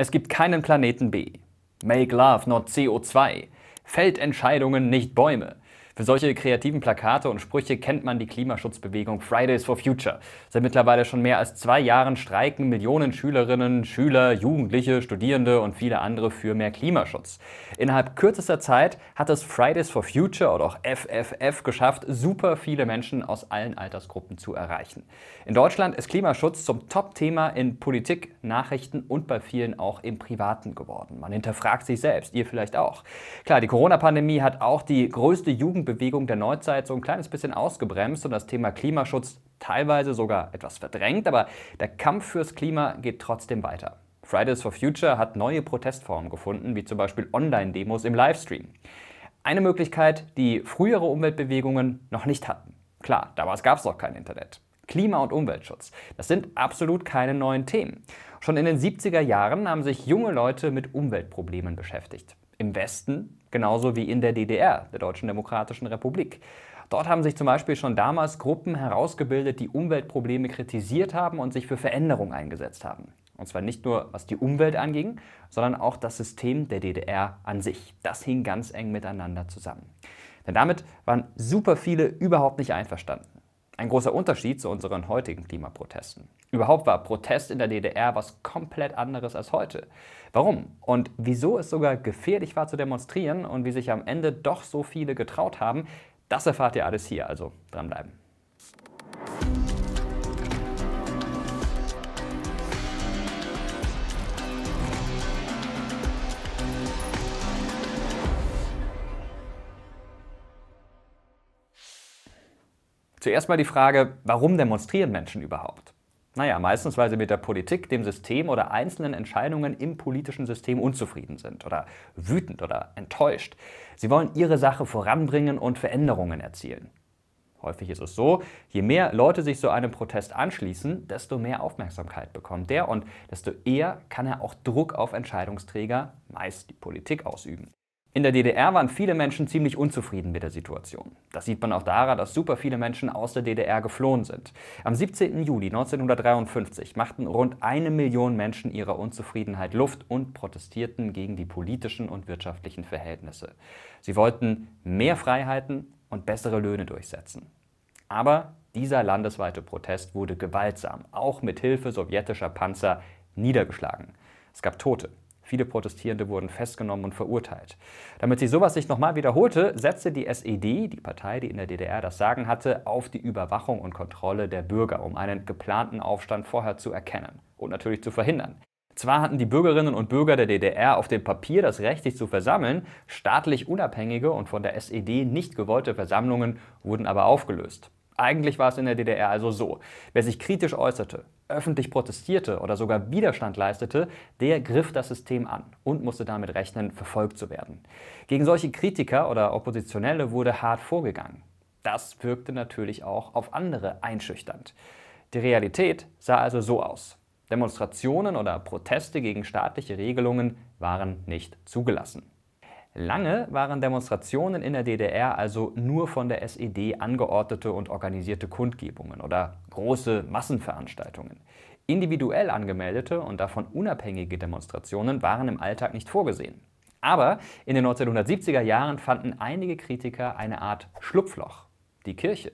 Es gibt keinen Planeten B. Make Love, not CO2. Feldentscheidungen, nicht Bäume. Für solche kreativen Plakate und Sprüche kennt man die Klimaschutzbewegung Fridays for Future. Seit mittlerweile schon mehr als zwei Jahren streiken Millionen Schülerinnen, Schüler, Jugendliche, Studierende und viele andere für mehr Klimaschutz. Innerhalb kürzester Zeit hat es Fridays for Future oder auch FFF geschafft, super viele Menschen aus allen Altersgruppen zu erreichen. In Deutschland ist Klimaschutz zum Top-Thema in Politik, Nachrichten und bei vielen auch im Privaten geworden. Man hinterfragt sich selbst, ihr vielleicht auch. Klar, die Corona-Pandemie hat auch die größte Jugend Jugendbewegung der Neuzeit so ein kleines bisschen ausgebremst und das Thema Klimaschutz teilweise sogar etwas verdrängt, aber der Kampf fürs Klima geht trotzdem weiter. Fridays for Future hat neue Protestformen gefunden, wie zum Beispiel Online-Demos im Livestream. Eine Möglichkeit, die frühere Umweltbewegungen noch nicht hatten. Klar, damals gab es noch kein Internet. Klima- und Umweltschutz, das sind absolut keine neuen Themen. Schon in den 70er Jahren haben sich junge Leute mit Umweltproblemen beschäftigt. Im Westen Genauso wie in der DDR, der Deutschen Demokratischen Republik. Dort haben sich zum Beispiel schon damals Gruppen herausgebildet, die Umweltprobleme kritisiert haben und sich für Veränderungen eingesetzt haben. Und zwar nicht nur was die Umwelt anging, sondern auch das System der DDR an sich. Das hing ganz eng miteinander zusammen. Denn damit waren super viele überhaupt nicht einverstanden. Ein großer Unterschied zu unseren heutigen Klimaprotesten. Überhaupt war Protest in der DDR was komplett anderes als heute. Warum und wieso es sogar gefährlich war zu demonstrieren und wie sich am Ende doch so viele getraut haben, das erfahrt ihr alles hier, also dranbleiben. Zuerst mal die Frage, warum demonstrieren Menschen überhaupt? Naja, meistens, weil sie mit der Politik, dem System oder einzelnen Entscheidungen im politischen System unzufrieden sind oder wütend oder enttäuscht. Sie wollen ihre Sache voranbringen und Veränderungen erzielen. Häufig ist es so, je mehr Leute sich so einem Protest anschließen, desto mehr Aufmerksamkeit bekommt der und desto eher kann er auch Druck auf Entscheidungsträger, meist die Politik, ausüben. In der DDR waren viele Menschen ziemlich unzufrieden mit der Situation. Das sieht man auch daran, dass super viele Menschen aus der DDR geflohen sind. Am 17. Juli 1953 machten rund eine Million Menschen ihrer Unzufriedenheit Luft und protestierten gegen die politischen und wirtschaftlichen Verhältnisse. Sie wollten mehr Freiheiten und bessere Löhne durchsetzen. Aber dieser landesweite Protest wurde gewaltsam, auch mit Hilfe sowjetischer Panzer, niedergeschlagen. Es gab Tote, Viele Protestierende wurden festgenommen und verurteilt. Damit sich sowas nicht nochmal wiederholte, setzte die SED, die Partei, die in der DDR das Sagen hatte, auf die Überwachung und Kontrolle der Bürger, um einen geplanten Aufstand vorher zu erkennen und natürlich zu verhindern. Zwar hatten die Bürgerinnen und Bürger der DDR auf dem Papier das Recht, sich zu versammeln, staatlich unabhängige und von der SED nicht gewollte Versammlungen wurden aber aufgelöst. Eigentlich war es in der DDR also so. Wer sich kritisch äußerte, öffentlich protestierte oder sogar Widerstand leistete, der griff das System an und musste damit rechnen, verfolgt zu werden. Gegen solche Kritiker oder Oppositionelle wurde hart vorgegangen. Das wirkte natürlich auch auf andere einschüchternd. Die Realität sah also so aus. Demonstrationen oder Proteste gegen staatliche Regelungen waren nicht zugelassen. Lange waren Demonstrationen in der DDR also nur von der SED angeordnete und organisierte Kundgebungen oder große Massenveranstaltungen. Individuell angemeldete und davon unabhängige Demonstrationen waren im Alltag nicht vorgesehen. Aber in den 1970er Jahren fanden einige Kritiker eine Art Schlupfloch, die Kirche.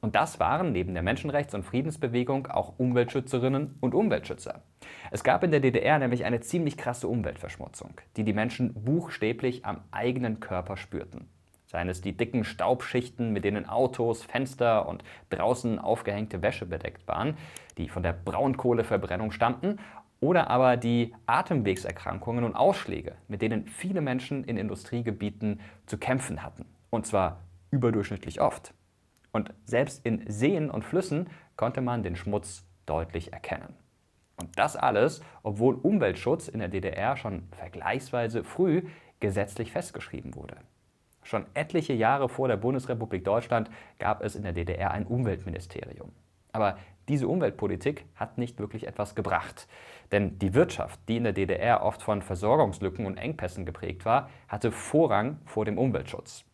Und das waren neben der Menschenrechts- und Friedensbewegung auch Umweltschützerinnen und Umweltschützer. Es gab in der DDR nämlich eine ziemlich krasse Umweltverschmutzung, die die Menschen buchstäblich am eigenen Körper spürten. Seien es die dicken Staubschichten, mit denen Autos, Fenster und draußen aufgehängte Wäsche bedeckt waren, die von der Braunkohleverbrennung stammten, oder aber die Atemwegserkrankungen und Ausschläge, mit denen viele Menschen in Industriegebieten zu kämpfen hatten. Und zwar überdurchschnittlich oft. Und selbst in Seen und Flüssen konnte man den Schmutz deutlich erkennen. Und das alles, obwohl Umweltschutz in der DDR schon vergleichsweise früh gesetzlich festgeschrieben wurde. Schon etliche Jahre vor der Bundesrepublik Deutschland gab es in der DDR ein Umweltministerium. Aber diese Umweltpolitik hat nicht wirklich etwas gebracht. Denn die Wirtschaft, die in der DDR oft von Versorgungslücken und Engpässen geprägt war, hatte Vorrang vor dem Umweltschutz.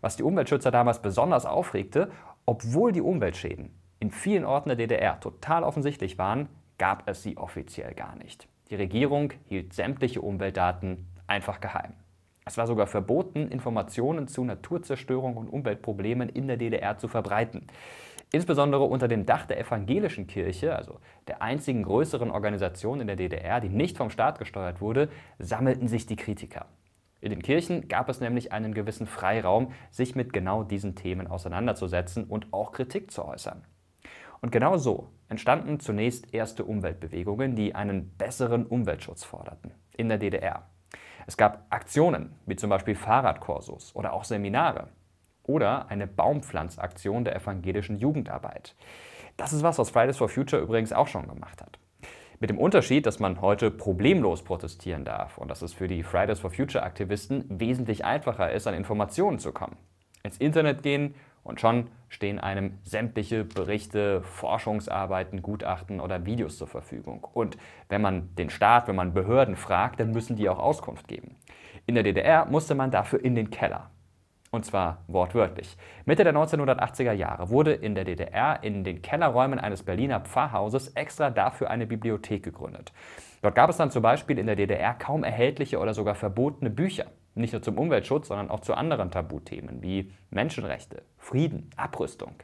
Was die Umweltschützer damals besonders aufregte, obwohl die Umweltschäden in vielen Orten der DDR total offensichtlich waren, gab es sie offiziell gar nicht. Die Regierung hielt sämtliche Umweltdaten einfach geheim. Es war sogar verboten, Informationen zu Naturzerstörung und Umweltproblemen in der DDR zu verbreiten. Insbesondere unter dem Dach der evangelischen Kirche, also der einzigen größeren Organisation in der DDR, die nicht vom Staat gesteuert wurde, sammelten sich die Kritiker. In den Kirchen gab es nämlich einen gewissen Freiraum, sich mit genau diesen Themen auseinanderzusetzen und auch Kritik zu äußern. Und genau so entstanden zunächst erste Umweltbewegungen, die einen besseren Umweltschutz forderten, in der DDR. Es gab Aktionen, wie zum Beispiel Fahrradkursus oder auch Seminare oder eine Baumpflanzaktion der evangelischen Jugendarbeit. Das ist was, was Fridays for Future übrigens auch schon gemacht hat. Mit dem Unterschied, dass man heute problemlos protestieren darf und dass es für die Fridays for Future Aktivisten wesentlich einfacher ist, an Informationen zu kommen. Ins Internet gehen und schon stehen einem sämtliche Berichte, Forschungsarbeiten, Gutachten oder Videos zur Verfügung. Und wenn man den Staat, wenn man Behörden fragt, dann müssen die auch Auskunft geben. In der DDR musste man dafür in den Keller. Und zwar wortwörtlich. Mitte der 1980er Jahre wurde in der DDR in den Kellerräumen eines Berliner Pfarrhauses extra dafür eine Bibliothek gegründet. Dort gab es dann zum Beispiel in der DDR kaum erhältliche oder sogar verbotene Bücher. Nicht nur zum Umweltschutz, sondern auch zu anderen Tabuthemen wie Menschenrechte, Frieden, Abrüstung.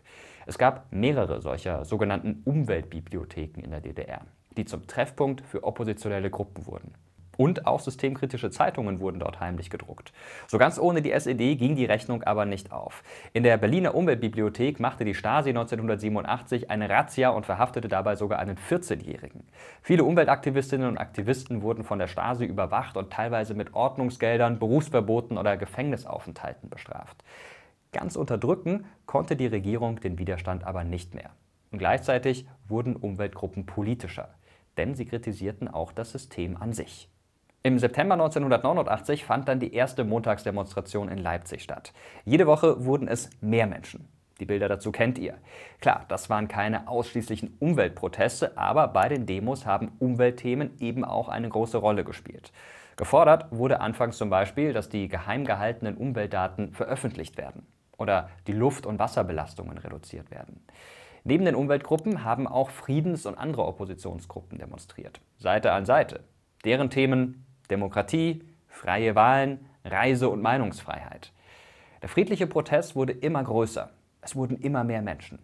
Es gab mehrere solcher sogenannten Umweltbibliotheken in der DDR, die zum Treffpunkt für oppositionelle Gruppen wurden. Und auch systemkritische Zeitungen wurden dort heimlich gedruckt. So ganz ohne die SED ging die Rechnung aber nicht auf. In der Berliner Umweltbibliothek machte die Stasi 1987 eine Razzia und verhaftete dabei sogar einen 14-Jährigen. Viele Umweltaktivistinnen und Aktivisten wurden von der Stasi überwacht und teilweise mit Ordnungsgeldern, Berufsverboten oder Gefängnisaufenthalten bestraft. Ganz unterdrücken konnte die Regierung den Widerstand aber nicht mehr. Und gleichzeitig wurden Umweltgruppen politischer, denn sie kritisierten auch das System an sich. Im September 1989 fand dann die erste Montagsdemonstration in Leipzig statt. Jede Woche wurden es mehr Menschen. Die Bilder dazu kennt ihr. Klar, das waren keine ausschließlichen Umweltproteste, aber bei den Demos haben Umweltthemen eben auch eine große Rolle gespielt. Gefordert wurde anfangs zum Beispiel, dass die geheim gehaltenen Umweltdaten veröffentlicht werden oder die Luft- und Wasserbelastungen reduziert werden. Neben den Umweltgruppen haben auch Friedens- und andere Oppositionsgruppen demonstriert, Seite an Seite. Deren Themen Demokratie, freie Wahlen, Reise- und Meinungsfreiheit. Der friedliche Protest wurde immer größer. Es wurden immer mehr Menschen.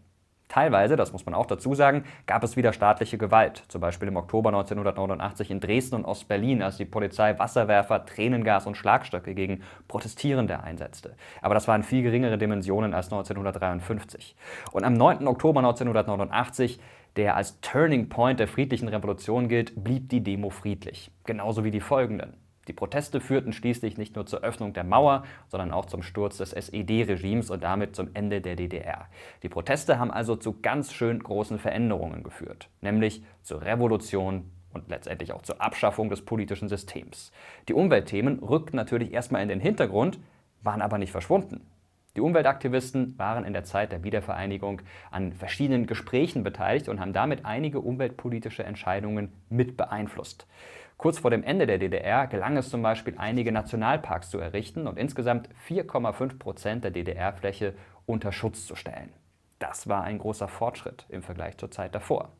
Teilweise, das muss man auch dazu sagen, gab es wieder staatliche Gewalt. Zum Beispiel im Oktober 1989 in Dresden und Ostberlin, als die Polizei Wasserwerfer, Tränengas und Schlagstöcke gegen Protestierende einsetzte. Aber das waren viel geringere Dimensionen als 1953. Und am 9. Oktober 1989 der als Turning Point der friedlichen Revolution gilt, blieb die Demo friedlich, genauso wie die folgenden. Die Proteste führten schließlich nicht nur zur Öffnung der Mauer, sondern auch zum Sturz des SED-Regimes und damit zum Ende der DDR. Die Proteste haben also zu ganz schön großen Veränderungen geführt, nämlich zur Revolution und letztendlich auch zur Abschaffung des politischen Systems. Die Umweltthemen rückten natürlich erstmal in den Hintergrund, waren aber nicht verschwunden. Die Umweltaktivisten waren in der Zeit der Wiedervereinigung an verschiedenen Gesprächen beteiligt und haben damit einige umweltpolitische Entscheidungen mit beeinflusst. Kurz vor dem Ende der DDR gelang es zum Beispiel, einige Nationalparks zu errichten und insgesamt 4,5 Prozent der DDR-Fläche unter Schutz zu stellen. Das war ein großer Fortschritt im Vergleich zur Zeit davor.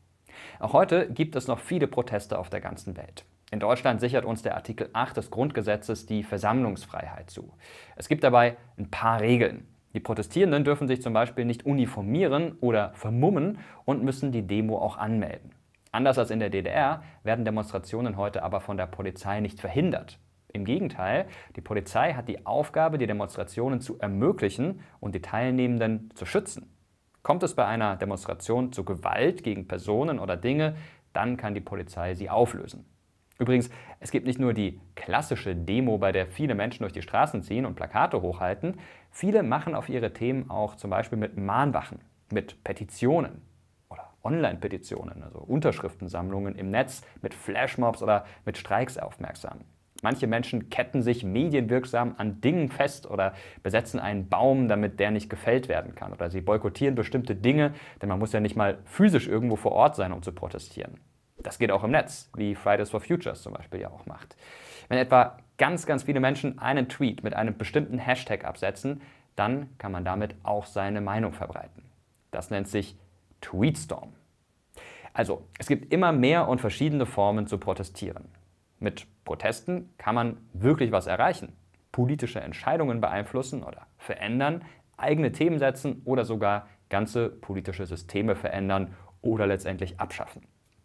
Auch heute gibt es noch viele Proteste auf der ganzen Welt. In Deutschland sichert uns der Artikel 8 des Grundgesetzes die Versammlungsfreiheit zu. Es gibt dabei ein paar Regeln. Die Protestierenden dürfen sich zum Beispiel nicht uniformieren oder vermummen und müssen die Demo auch anmelden. Anders als in der DDR werden Demonstrationen heute aber von der Polizei nicht verhindert. Im Gegenteil, die Polizei hat die Aufgabe, die Demonstrationen zu ermöglichen und die Teilnehmenden zu schützen. Kommt es bei einer Demonstration zu Gewalt gegen Personen oder Dinge, dann kann die Polizei sie auflösen. Übrigens, es gibt nicht nur die klassische Demo, bei der viele Menschen durch die Straßen ziehen und Plakate hochhalten, viele machen auf ihre Themen auch zum Beispiel mit Mahnwachen, mit Petitionen oder Online-Petitionen, also Unterschriftensammlungen im Netz, mit Flashmobs oder mit Streiks aufmerksam. Manche Menschen ketten sich medienwirksam an Dingen fest oder besetzen einen Baum, damit der nicht gefällt werden kann. Oder sie boykottieren bestimmte Dinge, denn man muss ja nicht mal physisch irgendwo vor Ort sein, um zu protestieren. Das geht auch im Netz, wie Fridays for Futures zum Beispiel ja auch macht. Wenn etwa ganz, ganz viele Menschen einen Tweet mit einem bestimmten Hashtag absetzen, dann kann man damit auch seine Meinung verbreiten. Das nennt sich Tweetstorm. Also, es gibt immer mehr und verschiedene Formen zu protestieren. Mit Protesten kann man wirklich was erreichen, politische Entscheidungen beeinflussen oder verändern, eigene Themen setzen oder sogar ganze politische Systeme verändern oder letztendlich abschaffen.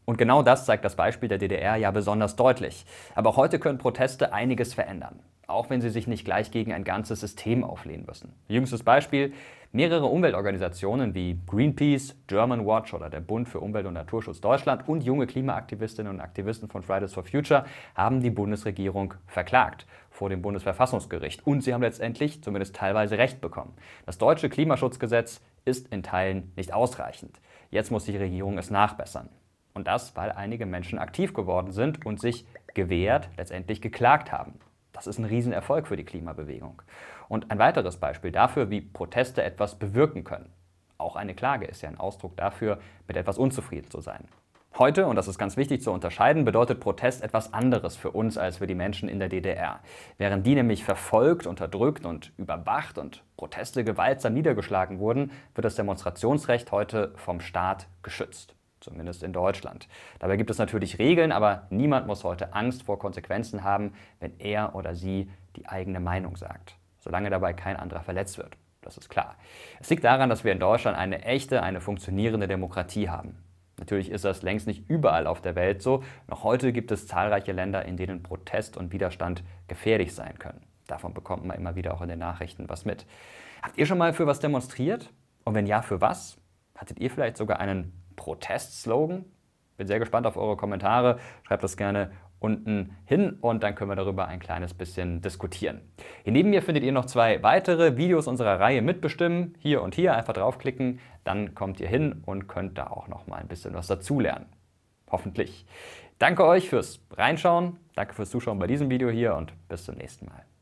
Und genau das zeigt das Beispiel der DDR ja besonders deutlich. Aber auch heute können Proteste einiges verändern, auch wenn sie sich nicht gleich gegen ein ganzes System auflehnen müssen. Jüngstes Beispiel, mehrere Umweltorganisationen wie Greenpeace, German Watch oder der Bund für Umwelt und Naturschutz Deutschland und junge Klimaaktivistinnen und Aktivisten von Fridays for Future haben die Bundesregierung verklagt vor dem Bundesverfassungsgericht. Und sie haben letztendlich zumindest teilweise Recht bekommen. Das deutsche Klimaschutzgesetz ist in Teilen nicht ausreichend. Jetzt muss die Regierung es nachbessern. Und das, weil einige Menschen aktiv geworden sind und sich gewehrt, letztendlich geklagt haben. Das ist ein Riesenerfolg für die Klimabewegung. Und ein weiteres Beispiel dafür, wie Proteste etwas bewirken können. Auch eine Klage ist ja ein Ausdruck dafür, mit etwas unzufrieden zu sein. Heute, und das ist ganz wichtig zu unterscheiden, bedeutet Protest etwas anderes für uns als für die Menschen in der DDR. Während die nämlich verfolgt, unterdrückt und überwacht und Proteste gewaltsam niedergeschlagen wurden, wird das Demonstrationsrecht heute vom Staat geschützt zumindest in Deutschland. Dabei gibt es natürlich Regeln, aber niemand muss heute Angst vor Konsequenzen haben, wenn er oder sie die eigene Meinung sagt, solange dabei kein anderer verletzt wird. Das ist klar. Es liegt daran, dass wir in Deutschland eine echte, eine funktionierende Demokratie haben. Natürlich ist das längst nicht überall auf der Welt so. Noch heute gibt es zahlreiche Länder, in denen Protest und Widerstand gefährlich sein können. Davon bekommt man immer wieder auch in den Nachrichten was mit. Habt ihr schon mal für was demonstriert? Und wenn ja, für was? Hattet ihr vielleicht sogar einen Protestslogan? Bin sehr gespannt auf eure Kommentare. Schreibt das gerne unten hin und dann können wir darüber ein kleines bisschen diskutieren. Hier neben mir findet ihr noch zwei weitere Videos unserer Reihe mitbestimmen. Hier und hier einfach draufklicken, dann kommt ihr hin und könnt da auch noch mal ein bisschen was dazulernen. Hoffentlich. Danke euch fürs Reinschauen, danke fürs Zuschauen bei diesem Video hier und bis zum nächsten Mal.